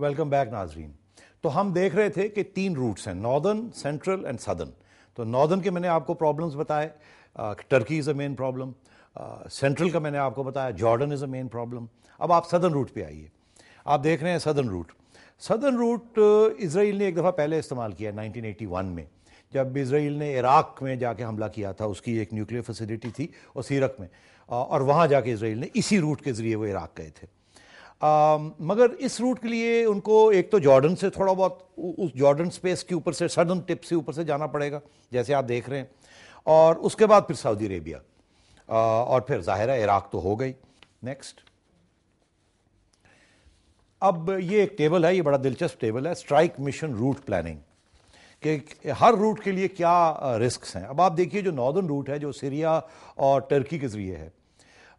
welcome back नाजरीन तो हम देख रहे थे कि तीन रूट्स हैं नॉर्दर्न सेंट्रल एंड सदर्न तो नॉर्दर्न के मैंने आपको प्रॉब्लम्स बताए Turkey is a main problem central का मैंने आपको बताया Jordan is a main problem अब आप सदर्न रूट पे आइए आप देख रहे हैं southern route southern route Israel ने एक दफ़ा पहले इस्तेमाल किया 1981 में जब इसराइल ने इराक़ में जाके हमला किया था उसकी एक न्यूक्लियर फैसिलिटी थी और सीरक में और वहाँ जाके इसराइल ने इसी रूट के ज़रिए वो इराक़ गए थे आ, um, मगर इस रूट के लिए उनको एक तो जॉर्डन से थोड़ा बहुत उस जॉर्डन स्पेस के ऊपर से सडन टिप से ऊपर से जाना पड़ेगा जैसे आप देख रहे हैं और उसके बाद फिर सऊदी अरेबिया uh, और फिर ज़ाहिर है इराक तो हो गई नेक्स्ट अब ये एक टेबल है ये बड़ा दिलचस्प टेबल है स्ट्राइक मिशन रूट प्लानिंग कि हर रूट के लिए क्या रिस्क uh, हैं अब आप देखिए जो नॉर्दर्न रूट है जो सीरिया और टर्की के ज़रिए है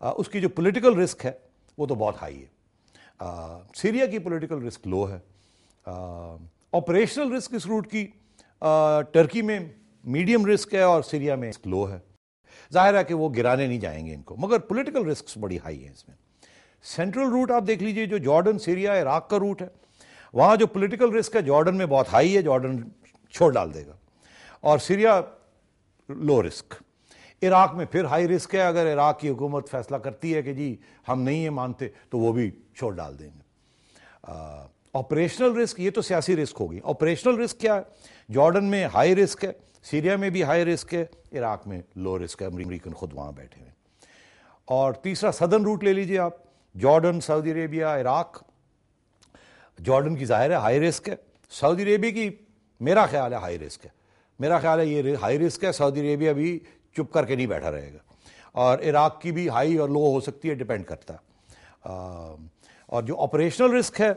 uh, उसकी जो पोलिटिकल रिस्क है वो तो बहुत हाई है सीरिया की पॉलिटिकल रिस्क लो है ऑपरेशनल रिस्क इस रूट की टर्की में मीडियम रिस्क है और सीरिया में रिस्क लो है जाहिर है कि वो गिराने नहीं जाएंगे इनको मगर पॉलिटिकल रिस्क बड़ी हाई है इसमें सेंट्रल रूट आप देख लीजिए जो जॉर्डन सीरिया इराक का रूट है वहाँ जो पॉलिटिकल रिस्क है जॉर्डन में बहुत हाई है जॉर्डन छोड़ डाल देगा और सीरिया लो रिस्क इराक में फिर हाई रिस्क है अगर इराक की हुकूमत फैसला करती है कि जी हम नहीं है मानते तो वो भी छोड़ डाल देंगे ऑपरेशनल रिस्क ये तो सियासी रिस्क होगी ऑपरेशनल रिस्क क्या है जॉर्डन में हाई रिस्क है सीरिया में भी हाई रिस्क है इराक में लो रिस्क है अमरीकन खुद वहाँ बैठे हैं और तीसरा सदन रूट ले लीजिए आप Jordan Saudi Arabia Iraq Jordan की ज़ाहिर है हाई रिस्क है सऊदी अरेबिया की मेरा ख्याल है हाई रिस्क है मेरा ख्याल है ये हाई रिस्क है सऊदी अरेबिया भी चुप करके नहीं बैठा रहेगा और इराक की भी हाई और लो हो सकती है डिपेंड करता है और जो ऑपरेशनल रिस्क है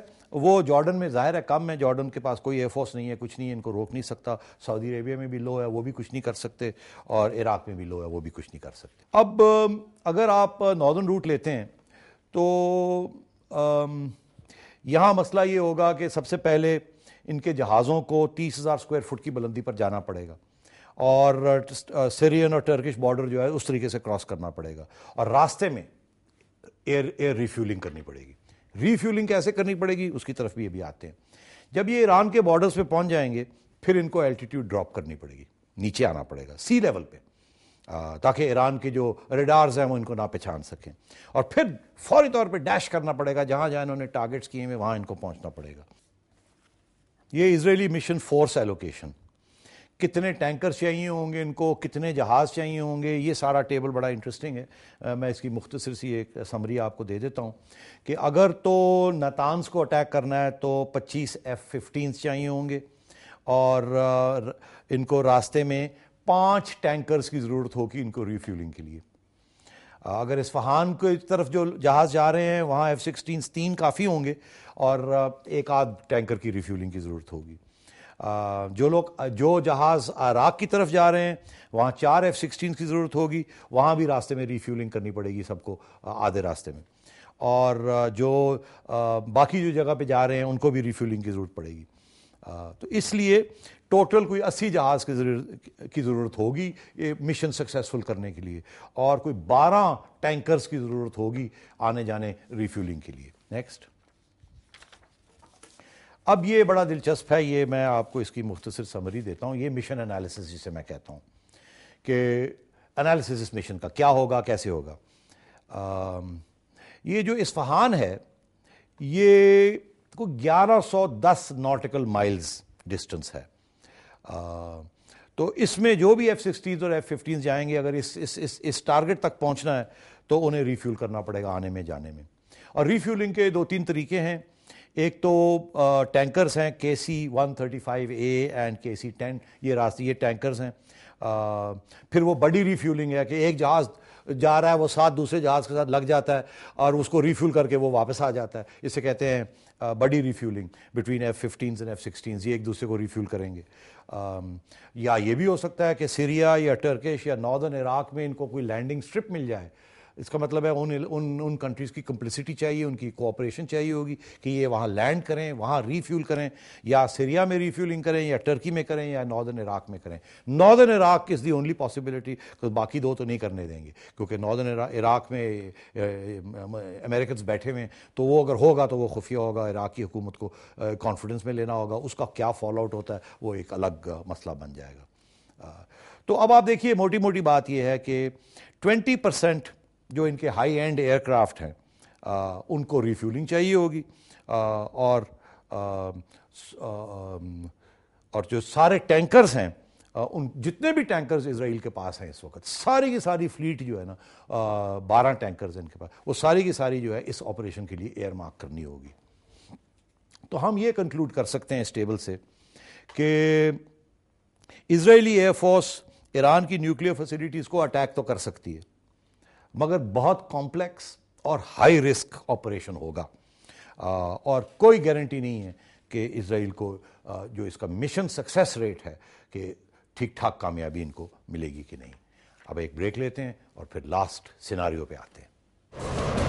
वो जॉर्डन में ज़ाहिर है कम है जॉर्डन के पास कोई एयरफोर्स नहीं है कुछ नहीं है इनको रोक नहीं सकता सऊदी अरेबिया में भी लो है वो भी कुछ नहीं कर सकते और इराक में भी लो है वो भी कुछ नहीं कर सकते अब अगर आप नॉर्दर्न रूट लेते हैं तो यहाँ मसला ये होगा कि सबसे पहले इनके जहाज़ों को तीस हज़ार स्क्वायर फुट की बुलंदी पर जाना पड़ेगा और सीरियन और टर्किश बॉर्डर जो है उस तरीके से क्रॉस करना पड़ेगा और रास्ते में एयर एयर रिफ्यूलिंग करनी पड़ेगी रिफ्यूलिंग कैसे करनी पड़ेगी उसकी तरफ भी अभी आते हैं जब ये ईरान के बॉर्डर्स पे पहुंच जाएंगे फिर इनको एल्टीट्यूड ड्रॉप करनी पड़ेगी नीचे आना पड़ेगा सी लेवल पे ताकि ईरान के जो रेडार्स हैं वो इनको ना पहचान सकें और फिर फौरी तौर पे डैश करना पड़ेगा जहाँ जहाँ इन्होंने टारगेट्स किए हुए वहाँ इनको पहुँचना पड़ेगा ये इसराइली मिशन फोर्स एलोकेशन कितने टैंकर्स चाहिए होंगे इनको कितने जहाज़ चाहिए होंगे ये सारा टेबल बड़ा इंटरेस्टिंग है आ, मैं इसकी मुख्तसर सी एक समरी आपको दे देता हूँ कि अगर तो नतानस को अटैक करना है तो 25 एफ फिफ्टीन चाहिए होंगे और इनको रास्ते में पाँच टैंकर्स की ज़रूरत होगी इनको रिफ्यूलिंग के लिए अगर इस्फहान की तरफ जो जहाज़ जा रहे हैं वहाँ एफ़ सिक्सटीन तीन काफ़ी होंगे और एक आध टैंकर की रिफ्यूलिंग की ज़रूरत होगी जो लोग जो जहाज़ इराक की तरफ जा रहे हैं वहाँ चार एफ़ सिक्सटीन की ज़रूरत होगी वहाँ भी रास्ते में रिफ्यूलिंग करनी पड़ेगी सबको आधे रास्ते में और जो बाकी जो जगह पे जा रहे हैं उनको भी रिफ्यूलिंग की ज़रूरत पड़ेगी तो इसलिए टोटल कोई अस्सी जहाज़ की ज़रूरत की ज़रूरत होगी ये मिशन सक्सेसफुल करने के लिए और कोई बारह टैंकर्स की ज़रूरत होगी आने जाने रिफ्यूलिंग के लिए नेक्स्ट अब ये बड़ा दिलचस्प है ये मैं आपको इसकी मुख्तर समरी देता हूँ ये मिशन एनालिसिस जिसे मैं कहता हूँ कि एनालिसिस इस मिशन का क्या होगा कैसे होगा आ, ये जो इस्फहान है ये को 1110 नॉटिकल माइल्स डिस्टेंस है आ, तो इसमें जो भी एफ सिक्सटीज और एफ फिफ्टीन जाएंगे अगर इस इस इस इस टारगेट तक पहुंचना है तो उन्हें रिफ्यूल करना पड़ेगा आने में जाने में और रिफ्यूलिंग के दो तीन तरीके हैं एक तो टैंकर्स हैं K C one thirty five A and K C ten ये रास्ते ये टैंकर्स हैं फिर वो बड़ी रिफ्यूलिंग है कि एक जहाज़ जा रहा है वो साथ दूसरे जहाज़ के साथ लग जाता है और उसको रिफ्यूल करके वो वापस आ जाता है इसे कहते हैं buddy refuelling between F fifteen and F sixteen ये एक दूसरे को रिफ्यूल करेंगे आ, या ये भी हो सकता है कि सीरिया या टर्किश या नॉर्दर्न इराक में इनको कोई लैंडिंग स्ट्रिप मिल जाए इसका मतलब है उन उन उन कंट्रीज़ की कम्प्लिसिटी चाहिए उनकी कोऑपरेशन चाहिए होगी कि ये वहाँ लैंड करें वहाँ रीफ्यूल करें या सीरिया में रीफ्यूलिंग करें या टर्की में करें या नॉर्दर्न इराक में करें northern Iraq is the only possibility बाकी दो तो नहीं करने देंगे क्योंकि नॉर्दर्न इराक में अमेरिकन बैठे हुए हैं तो वो अगर होगा तो वो खुफिया होगा इराक की हुकूमत को कॉन्फिडेंस में लेना होगा उसका क्या फॉलो आउट होता है वो एक अलग मसला बन जाएगा तो अब आप देखिए मोटी मोटी बात यह है कि ट्वेंटी परसेंट जो इनके हाई एंड एयरक्राफ्ट हैं उनको रिफ्यूलिंग चाहिए होगी और और जो सारे टैंकर्स हैं उन जितने भी टैंकर्स इसराइल के पास हैं इस वक्त सारी की सारी फ्लीट जो है ना बारह टैंकर्स इनके पास वो सारी की सारी जो है इस ऑपरेशन के लिए एयर मार्क करनी होगी तो हम ये कंक्लूड कर सकते हैं इस टेबल से कि इसराइली एयरफोर्स ईरान की न्यूक्लियर फैसिलिटीज़ को अटैक तो कर सकती है मगर बहुत कॉम्प्लेक्स और हाई रिस्क ऑपरेशन होगा आ, और कोई गारंटी नहीं है कि इसराइल को आ, जो इसका मिशन सक्सेस रेट है कि ठीक ठाक कामयाबी इनको मिलेगी कि नहीं अब एक ब्रेक लेते हैं और फिर लास्ट सिनारियों पे आते हैं